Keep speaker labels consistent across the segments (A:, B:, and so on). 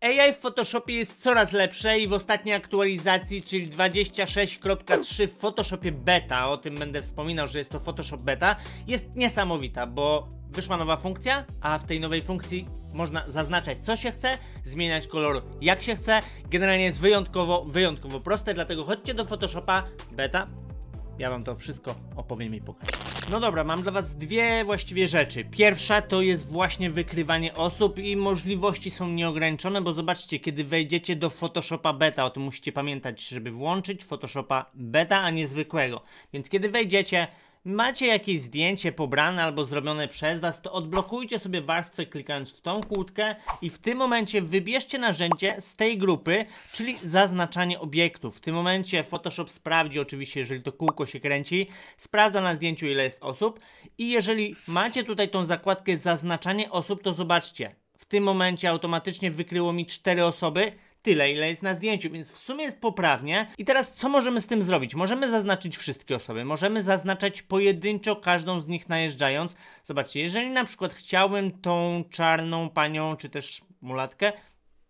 A: AI w Photoshopie jest coraz lepsze i w ostatniej aktualizacji, czyli 26.3 w Photoshopie beta, o tym będę wspominał, że jest to Photoshop beta, jest niesamowita, bo wyszła nowa funkcja, a w tej nowej funkcji można zaznaczać co się chce, zmieniać kolor jak się chce. Generalnie jest wyjątkowo, wyjątkowo proste, dlatego chodźcie do Photoshopa beta, ja wam to wszystko opowiem i pokażę. No dobra, mam dla was dwie właściwie rzeczy. Pierwsza to jest właśnie wykrywanie osób i możliwości są nieograniczone, bo zobaczcie, kiedy wejdziecie do Photoshopa beta, o tym musicie pamiętać, żeby włączyć Photoshopa beta, a nie zwykłego. Więc kiedy wejdziecie, macie jakieś zdjęcie pobrane albo zrobione przez Was, to odblokujcie sobie warstwę klikając w tą kłódkę i w tym momencie wybierzcie narzędzie z tej grupy, czyli zaznaczanie obiektów. W tym momencie Photoshop sprawdzi oczywiście, jeżeli to kółko się kręci, sprawdza na zdjęciu ile jest osób i jeżeli macie tutaj tą zakładkę zaznaczanie osób, to zobaczcie, w tym momencie automatycznie wykryło mi cztery osoby, tyle, ile jest na zdjęciu, więc w sumie jest poprawnie. I teraz co możemy z tym zrobić? Możemy zaznaczyć wszystkie osoby, możemy zaznaczać pojedynczo każdą z nich najeżdżając. Zobaczcie, jeżeli na przykład chciałbym tą czarną panią, czy też mulatkę,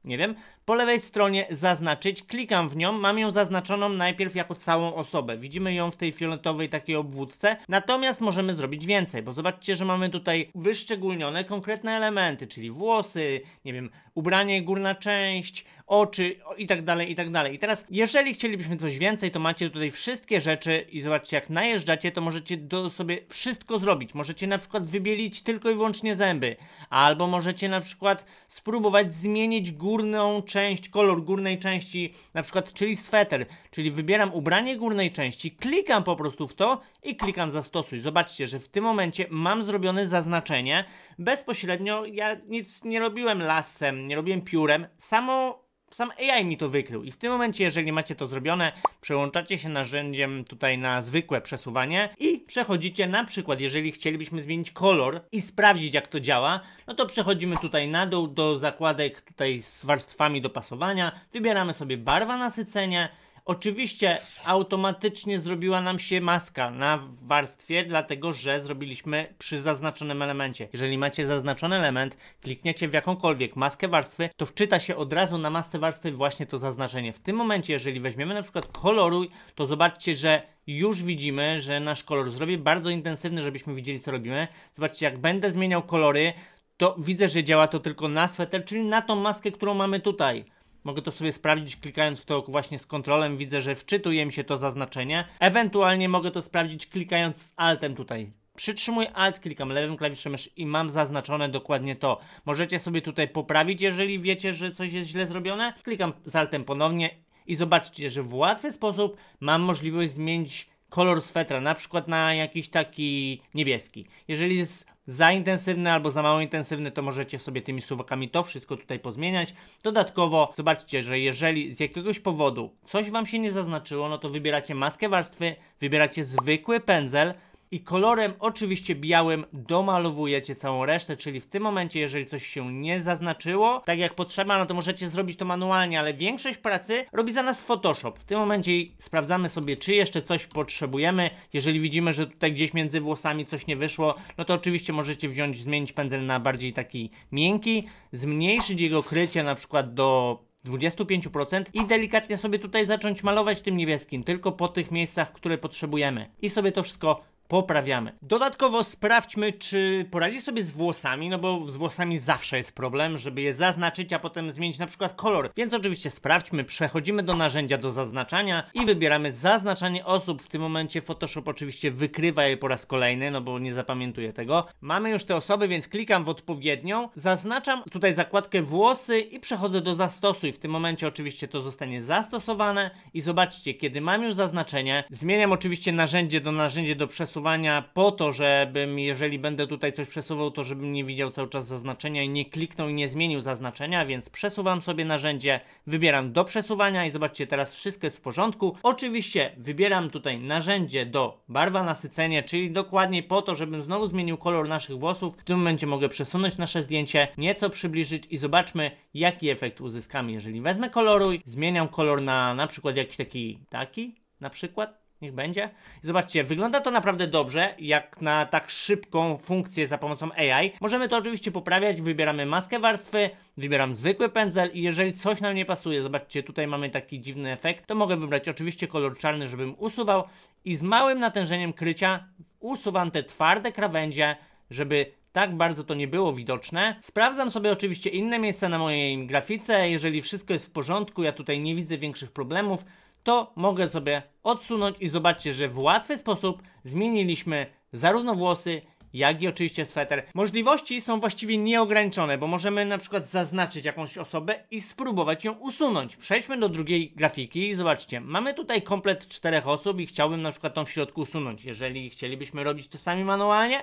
A: nie wiem, po lewej stronie zaznaczyć, klikam w nią, mam ją zaznaczoną najpierw jako całą osobę. Widzimy ją w tej fioletowej takiej obwódce, natomiast możemy zrobić więcej, bo zobaczcie, że mamy tutaj wyszczególnione konkretne elementy, czyli włosy, nie wiem, ubranie, górna część, oczy i tak dalej, i tak dalej. I teraz, jeżeli chcielibyśmy coś więcej, to macie tutaj wszystkie rzeczy i zobaczcie, jak najeżdżacie, to możecie do sobie wszystko zrobić. Możecie na przykład wybielić tylko i wyłącznie zęby, albo możecie na przykład spróbować zmienić górną część część, kolor górnej części, na przykład, czyli sweter, czyli wybieram ubranie górnej części, klikam po prostu w to i klikam zastosuj. Zobaczcie, że w tym momencie mam zrobione zaznaczenie bezpośrednio, ja nic nie robiłem lasem, nie robiłem piórem, samo sam AI mi to wykrył. I w tym momencie, jeżeli macie to zrobione, przełączacie się narzędziem tutaj na zwykłe przesuwanie i przechodzicie na przykład, jeżeli chcielibyśmy zmienić kolor i sprawdzić jak to działa, no to przechodzimy tutaj na dół do zakładek tutaj z warstwami dopasowania, wybieramy sobie barwa nasycenia, Oczywiście automatycznie zrobiła nam się maska na warstwie, dlatego że zrobiliśmy przy zaznaczonym elemencie. Jeżeli macie zaznaczony element, klikniecie w jakąkolwiek maskę warstwy, to wczyta się od razu na masce warstwy właśnie to zaznaczenie. W tym momencie, jeżeli weźmiemy na przykład koloruj, to zobaczcie, że już widzimy, że nasz kolor zrobię bardzo intensywny, żebyśmy widzieli co robimy. Zobaczcie, jak będę zmieniał kolory, to widzę, że działa to tylko na sweter, czyli na tą maskę, którą mamy tutaj. Mogę to sobie sprawdzić klikając w to właśnie z kontrolem, widzę, że wczytuje mi się to zaznaczenie. Ewentualnie mogę to sprawdzić klikając z altem tutaj. Przytrzymuję alt, klikam lewym klawiszem mysz i mam zaznaczone dokładnie to. Możecie sobie tutaj poprawić, jeżeli wiecie, że coś jest źle zrobione. Klikam z altem ponownie i zobaczcie, że w łatwy sposób mam możliwość zmienić kolor swetra, na przykład na jakiś taki niebieski. Jeżeli z za intensywny albo za mało intensywny, to możecie sobie tymi suwakami to wszystko tutaj pozmieniać. Dodatkowo zobaczcie, że jeżeli z jakiegoś powodu coś Wam się nie zaznaczyło, no to wybieracie maskę warstwy, wybieracie zwykły pędzel, i kolorem oczywiście białym domalowujecie całą resztę, czyli w tym momencie, jeżeli coś się nie zaznaczyło, tak jak potrzeba, no to możecie zrobić to manualnie, ale większość pracy robi za nas Photoshop. W tym momencie sprawdzamy sobie, czy jeszcze coś potrzebujemy. Jeżeli widzimy, że tutaj gdzieś między włosami coś nie wyszło, no to oczywiście możecie wziąć, zmienić pędzel na bardziej taki miękki, zmniejszyć jego krycie na przykład do 25% i delikatnie sobie tutaj zacząć malować tym niebieskim, tylko po tych miejscach, które potrzebujemy. I sobie to wszystko poprawiamy. Dodatkowo sprawdźmy, czy poradzi sobie z włosami, no bo z włosami zawsze jest problem, żeby je zaznaczyć, a potem zmienić na przykład kolor. Więc oczywiście sprawdźmy, przechodzimy do narzędzia do zaznaczania i wybieramy zaznaczanie osób. W tym momencie Photoshop oczywiście wykrywa je po raz kolejny, no bo nie zapamiętuje tego. Mamy już te osoby, więc klikam w odpowiednią, zaznaczam tutaj zakładkę włosy i przechodzę do zastosuj. W tym momencie oczywiście to zostanie zastosowane i zobaczcie, kiedy mam już zaznaczenie, zmieniam oczywiście narzędzie do narzędzie do przesuwania przesuwania po to, żebym, jeżeli będę tutaj coś przesuwał, to żebym nie widział cały czas zaznaczenia i nie kliknął i nie zmienił zaznaczenia, więc przesuwam sobie narzędzie, wybieram do przesuwania i zobaczcie, teraz wszystko jest w porządku. Oczywiście wybieram tutaj narzędzie do barwa nasycenie, czyli dokładnie po to, żebym znowu zmienił kolor naszych włosów. W tym momencie mogę przesunąć nasze zdjęcie, nieco przybliżyć i zobaczmy, jaki efekt uzyskamy. Jeżeli wezmę koloruj, zmieniam kolor na na przykład jakiś taki, taki na przykład, Niech będzie. I zobaczcie, wygląda to naprawdę dobrze, jak na tak szybką funkcję za pomocą AI. Możemy to oczywiście poprawiać, wybieramy maskę warstwy, wybieram zwykły pędzel i jeżeli coś nam nie pasuje, zobaczcie, tutaj mamy taki dziwny efekt, to mogę wybrać oczywiście kolor czarny, żebym usuwał i z małym natężeniem krycia usuwam te twarde krawędzie, żeby tak bardzo to nie było widoczne. Sprawdzam sobie oczywiście inne miejsca na mojej grafice, jeżeli wszystko jest w porządku, ja tutaj nie widzę większych problemów, to mogę sobie odsunąć i zobaczcie, że w łatwy sposób zmieniliśmy zarówno włosy, jak i oczywiście sweter. Możliwości są właściwie nieograniczone, bo możemy na przykład zaznaczyć jakąś osobę i spróbować ją usunąć. Przejdźmy do drugiej grafiki i zobaczcie, mamy tutaj komplet czterech osób i chciałbym na przykład tą w środku usunąć. Jeżeli chcielibyśmy robić to sami manualnie,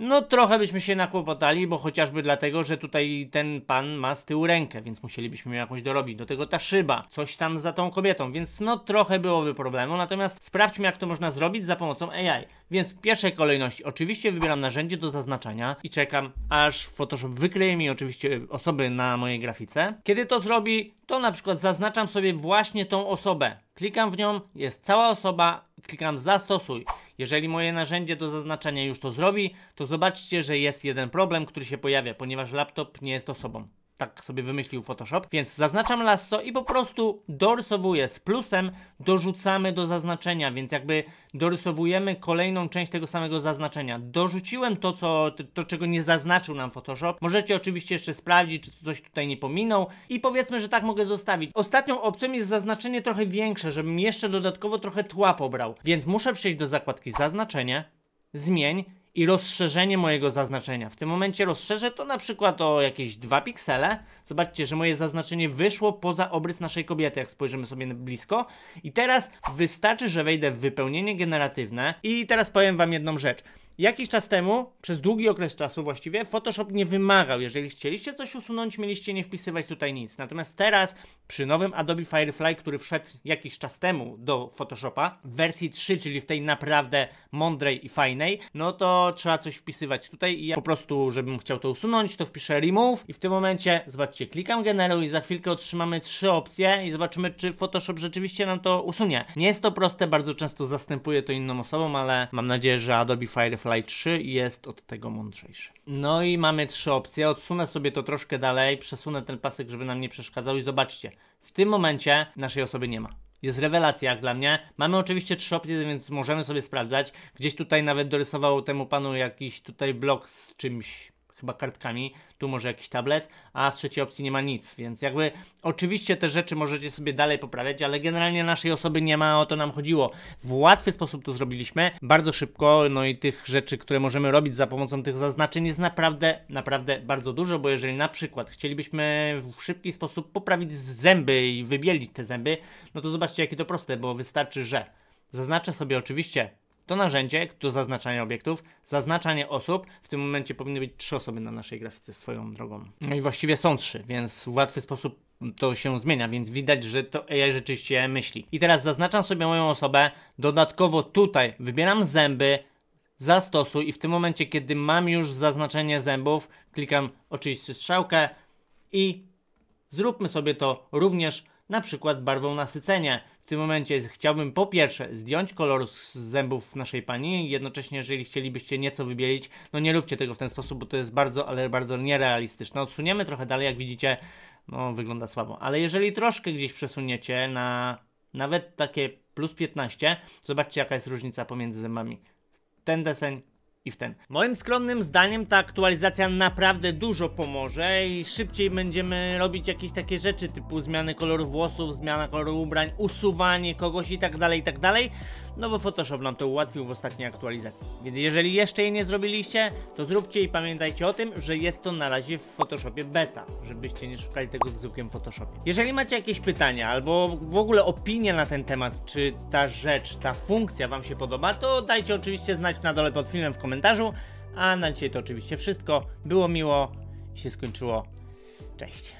A: no trochę byśmy się nakłopotali, bo chociażby dlatego, że tutaj ten pan ma z tyłu rękę, więc musielibyśmy jakąś dorobić. Do tego ta szyba, coś tam za tą kobietą, więc no trochę byłoby problemu. Natomiast sprawdźmy jak to można zrobić za pomocą AI. Więc w pierwszej kolejności oczywiście wybieram narzędzie do zaznaczania i czekam aż Photoshop wykryje mi oczywiście osoby na mojej grafice. Kiedy to zrobi, to na przykład zaznaczam sobie właśnie tą osobę. Klikam w nią, jest cała osoba, klikam zastosuj. Jeżeli moje narzędzie do zaznaczania już to zrobi, to zobaczcie, że jest jeden problem, który się pojawia, ponieważ laptop nie jest osobą tak sobie wymyślił Photoshop, więc zaznaczam lasso i po prostu dorysowuję z plusem, dorzucamy do zaznaczenia, więc jakby dorysowujemy kolejną część tego samego zaznaczenia. Dorzuciłem to, co, to czego nie zaznaczył nam Photoshop. Możecie oczywiście jeszcze sprawdzić, czy coś tutaj nie pominął i powiedzmy, że tak mogę zostawić. Ostatnią opcją jest zaznaczenie trochę większe, żebym jeszcze dodatkowo trochę tła pobrał, więc muszę przejść do zakładki zaznaczenie, zmień i rozszerzenie mojego zaznaczenia. W tym momencie rozszerzę to na przykład o jakieś 2 piksele. Zobaczcie, że moje zaznaczenie wyszło poza obrys naszej kobiety, jak spojrzymy sobie blisko. I teraz wystarczy, że wejdę w wypełnienie generatywne i teraz powiem Wam jedną rzecz. Jakiś czas temu, przez długi okres czasu właściwie, Photoshop nie wymagał, jeżeli chcieliście coś usunąć, mieliście nie wpisywać tutaj nic. Natomiast teraz, przy nowym Adobe Firefly, który wszedł jakiś czas temu do Photoshopa, w wersji 3, czyli w tej naprawdę mądrej i fajnej, no to trzeba coś wpisywać tutaj i ja po prostu, żebym chciał to usunąć, to wpiszę remove i w tym momencie, zobaczcie, klikam generuj i za chwilkę otrzymamy trzy opcje i zobaczymy, czy Photoshop rzeczywiście nam to usunie. Nie jest to proste, bardzo często zastępuje to inną osobą, ale mam nadzieję, że Adobe Firefly Fly 3 jest od tego mądrzejszy. No i mamy trzy opcje. Odsunę sobie to troszkę dalej, przesunę ten pasek, żeby nam nie przeszkadzał i zobaczcie, w tym momencie naszej osoby nie ma. Jest rewelacja jak dla mnie. Mamy oczywiście trzy opcje, więc możemy sobie sprawdzać. Gdzieś tutaj nawet dorysował temu panu jakiś tutaj blok z czymś chyba kartkami, tu może jakiś tablet, a w trzeciej opcji nie ma nic, więc jakby oczywiście te rzeczy możecie sobie dalej poprawiać, ale generalnie naszej osoby nie ma, o to nam chodziło. W łatwy sposób to zrobiliśmy, bardzo szybko, no i tych rzeczy, które możemy robić za pomocą tych zaznaczeń jest naprawdę, naprawdę bardzo dużo, bo jeżeli na przykład chcielibyśmy w szybki sposób poprawić zęby i wybielić te zęby, no to zobaczcie jakie to proste, bo wystarczy, że zaznaczę sobie oczywiście to narzędzie do zaznaczania obiektów, zaznaczanie osób, w tym momencie powinny być trzy osoby na naszej grafice swoją drogą. No i właściwie są trzy, więc w łatwy sposób to się zmienia, więc widać, że to AI rzeczywiście myśli. I teraz zaznaczam sobie moją osobę, dodatkowo tutaj wybieram zęby, zastosuj i w tym momencie, kiedy mam już zaznaczenie zębów, klikam oczywiście strzałkę i zróbmy sobie to również na przykład barwą nasycenia. W tym momencie chciałbym po pierwsze zdjąć kolor z zębów naszej pani, jednocześnie jeżeli chcielibyście nieco wybielić, no nie róbcie tego w ten sposób, bo to jest bardzo, ale bardzo nierealistyczne. Odsuniemy trochę dalej, jak widzicie, no wygląda słabo. Ale jeżeli troszkę gdzieś przesuniecie na nawet takie plus 15, zobaczcie jaka jest różnica pomiędzy zębami. Ten deseń i w ten. Moim skromnym zdaniem ta aktualizacja naprawdę dużo pomoże i szybciej będziemy robić jakieś takie rzeczy typu zmiany koloru włosów, zmiana koloru ubrań, usuwanie kogoś i tak dalej, i tak dalej. Nowy Photoshop nam to ułatwił w ostatniej aktualizacji. Więc jeżeli jeszcze jej nie zrobiliście, to zróbcie i pamiętajcie o tym, że jest to na razie w Photoshopie beta, żebyście nie szukali tego w zwykłym Photoshopie. Jeżeli macie jakieś pytania albo w ogóle opinie na ten temat, czy ta rzecz, ta funkcja Wam się podoba, to dajcie oczywiście znać na dole pod filmem w komentarzu. A na dzisiaj to oczywiście wszystko. Było miło i się skończyło. Cześć.